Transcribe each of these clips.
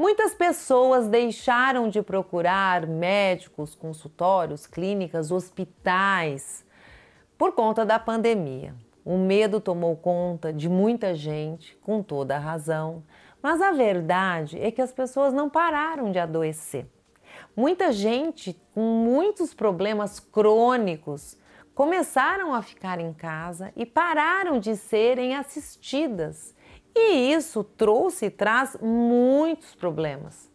Muitas pessoas deixaram de procurar médicos, consultórios, clínicas, hospitais por conta da pandemia. O medo tomou conta de muita gente, com toda a razão, mas a verdade é que as pessoas não pararam de adoecer. Muita gente com muitos problemas crônicos começaram a ficar em casa e pararam de serem assistidas e isso trouxe e traz muitos problemas.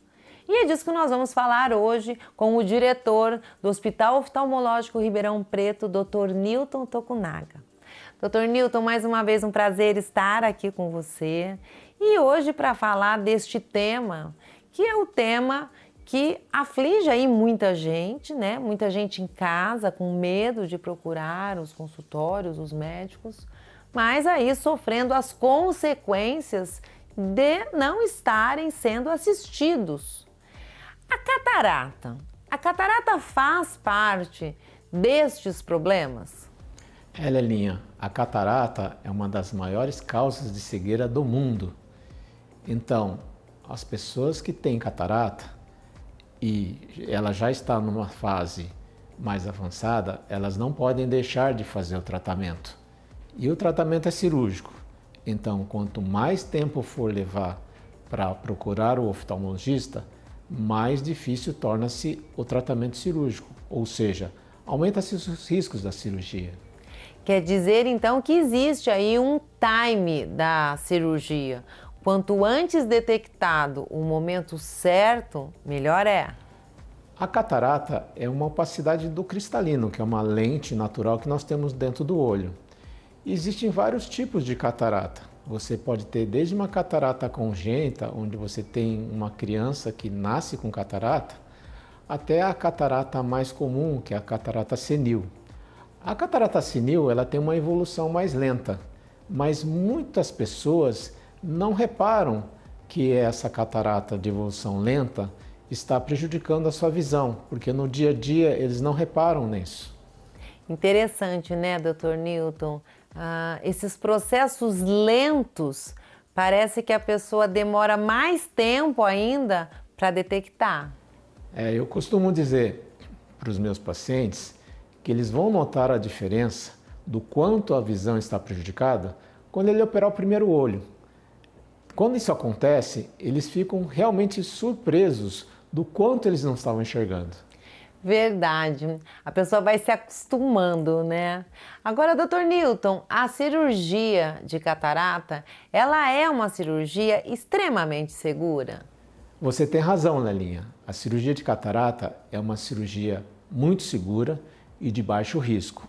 E é disso que nós vamos falar hoje com o diretor do Hospital Oftalmológico Ribeirão Preto, Dr. Newton Tokunaga. Dr. Newton, mais uma vez um prazer estar aqui com você. E hoje para falar deste tema, que é o tema que aflige aí muita gente, né? Muita gente em casa com medo de procurar os consultórios, os médicos mas aí sofrendo as consequências de não estarem sendo assistidos. A catarata. A catarata faz parte destes problemas? É, Lelinha, a catarata é uma das maiores causas de cegueira do mundo. Então, as pessoas que têm catarata e ela já está numa fase mais avançada, elas não podem deixar de fazer o tratamento. E o tratamento é cirúrgico. Então, quanto mais tempo for levar para procurar o oftalmologista, mais difícil torna-se o tratamento cirúrgico, ou seja, aumenta-se os riscos da cirurgia. Quer dizer então que existe aí um time da cirurgia. Quanto antes detectado o momento certo, melhor é. A catarata é uma opacidade do cristalino, que é uma lente natural que nós temos dentro do olho. Existem vários tipos de catarata. Você pode ter desde uma catarata congênita, onde você tem uma criança que nasce com catarata, até a catarata mais comum, que é a catarata senil. A catarata senil, ela tem uma evolução mais lenta, mas muitas pessoas não reparam que essa catarata de evolução lenta está prejudicando a sua visão, porque no dia a dia eles não reparam nisso. Interessante, né, doutor Newton? Ah, esses processos lentos, parece que a pessoa demora mais tempo ainda para detectar. É, eu costumo dizer para os meus pacientes que eles vão notar a diferença do quanto a visão está prejudicada quando ele operar o primeiro olho. Quando isso acontece, eles ficam realmente surpresos do quanto eles não estavam enxergando. Verdade. A pessoa vai se acostumando, né? Agora, doutor Newton, a cirurgia de catarata, ela é uma cirurgia extremamente segura? Você tem razão, Lelinha. A cirurgia de catarata é uma cirurgia muito segura e de baixo risco.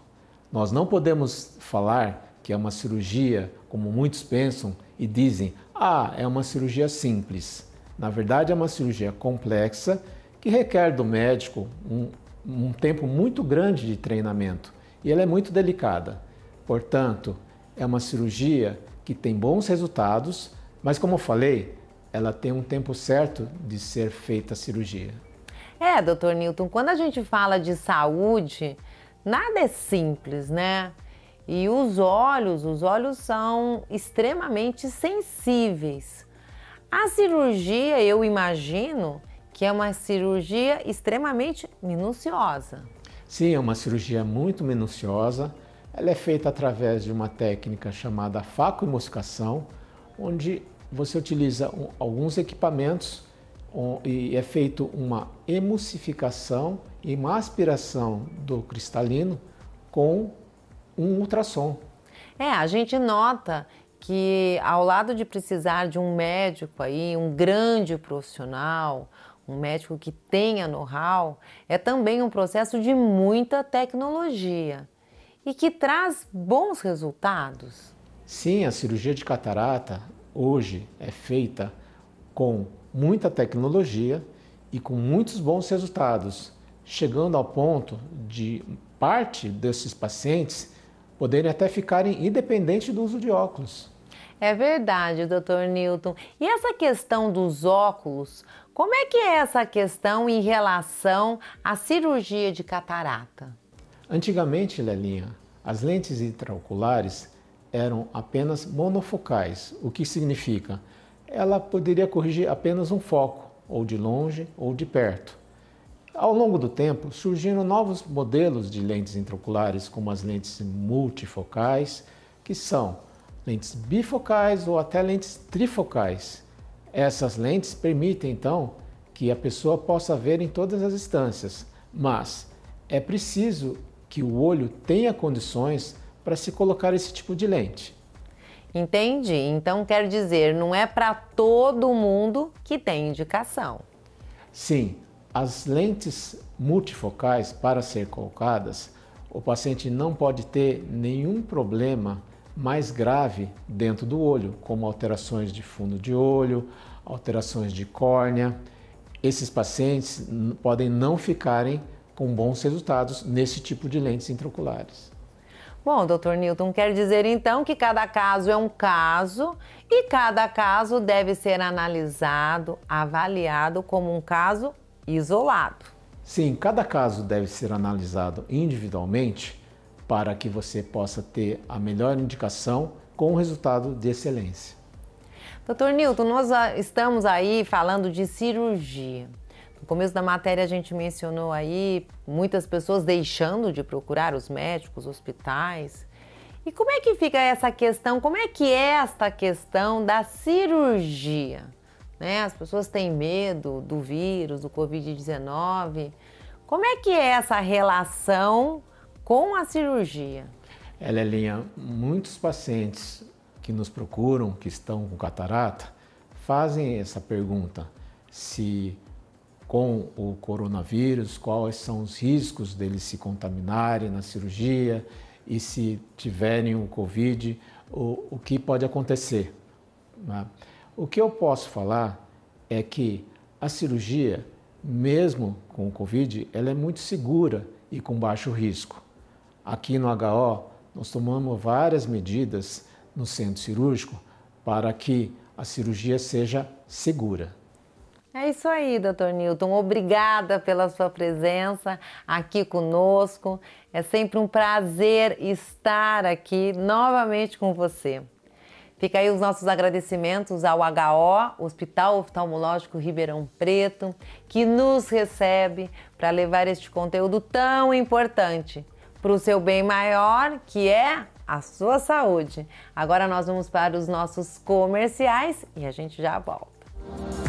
Nós não podemos falar que é uma cirurgia, como muitos pensam e dizem, ah, é uma cirurgia simples. Na verdade, é uma cirurgia complexa que requer do médico um, um tempo muito grande de treinamento e ela é muito delicada. Portanto, é uma cirurgia que tem bons resultados, mas como eu falei, ela tem um tempo certo de ser feita a cirurgia. É, doutor Newton, quando a gente fala de saúde, nada é simples, né? E os olhos, os olhos são extremamente sensíveis. A cirurgia, eu imagino, que é uma cirurgia extremamente minuciosa. Sim, é uma cirurgia muito minuciosa. Ela é feita através de uma técnica chamada facoemulsificação, onde você utiliza alguns equipamentos e é feito uma emulsificação e uma aspiração do cristalino com um ultrassom. É, a gente nota que ao lado de precisar de um médico aí, um grande profissional, um médico que tenha know-how, é também um processo de muita tecnologia e que traz bons resultados. Sim, a cirurgia de catarata hoje é feita com muita tecnologia e com muitos bons resultados, chegando ao ponto de parte desses pacientes poderem até ficarem independentes do uso de óculos. É verdade, doutor Newton. E essa questão dos óculos como é que é essa questão em relação à cirurgia de catarata? Antigamente, Lelinha, as lentes intraoculares eram apenas monofocais, o que significa ela poderia corrigir apenas um foco, ou de longe ou de perto. Ao longo do tempo, surgiram novos modelos de lentes intraoculares, como as lentes multifocais, que são lentes bifocais ou até lentes trifocais. Essas lentes permitem então que a pessoa possa ver em todas as instâncias, mas é preciso que o olho tenha condições para se colocar esse tipo de lente. Entendi. Então quer dizer, não é para todo mundo que tem indicação. Sim, as lentes multifocais para ser colocadas, o paciente não pode ter nenhum problema mais grave dentro do olho, como alterações de fundo de olho, alterações de córnea. Esses pacientes podem não ficarem com bons resultados nesse tipo de lentes intraoculares. Bom, doutor Newton, quer dizer então que cada caso é um caso e cada caso deve ser analisado, avaliado como um caso isolado. Sim, cada caso deve ser analisado individualmente para que você possa ter a melhor indicação com um resultado de excelência. Doutor Nilton, nós estamos aí falando de cirurgia. No começo da matéria a gente mencionou aí muitas pessoas deixando de procurar os médicos, hospitais. E como é que fica essa questão? Como é que é esta questão da cirurgia? Né? As pessoas têm medo do vírus, do Covid-19. Como é que é essa relação com a cirurgia? Ela, é muitos pacientes que nos procuram, que estão com catarata, fazem essa pergunta: se com o coronavírus, quais são os riscos deles se contaminarem na cirurgia e se tiverem o Covid, o, o que pode acontecer. Né? O que eu posso falar é que a cirurgia, mesmo com o Covid, ela é muito segura e com baixo risco. Aqui no HO, nós tomamos várias medidas no centro cirúrgico para que a cirurgia seja segura. É isso aí, doutor Newton. Obrigada pela sua presença aqui conosco. É sempre um prazer estar aqui novamente com você. Fica aí os nossos agradecimentos ao HO, Hospital Oftalmológico Ribeirão Preto, que nos recebe para levar este conteúdo tão importante para o seu bem maior, que é a sua saúde. Agora nós vamos para os nossos comerciais e a gente já volta.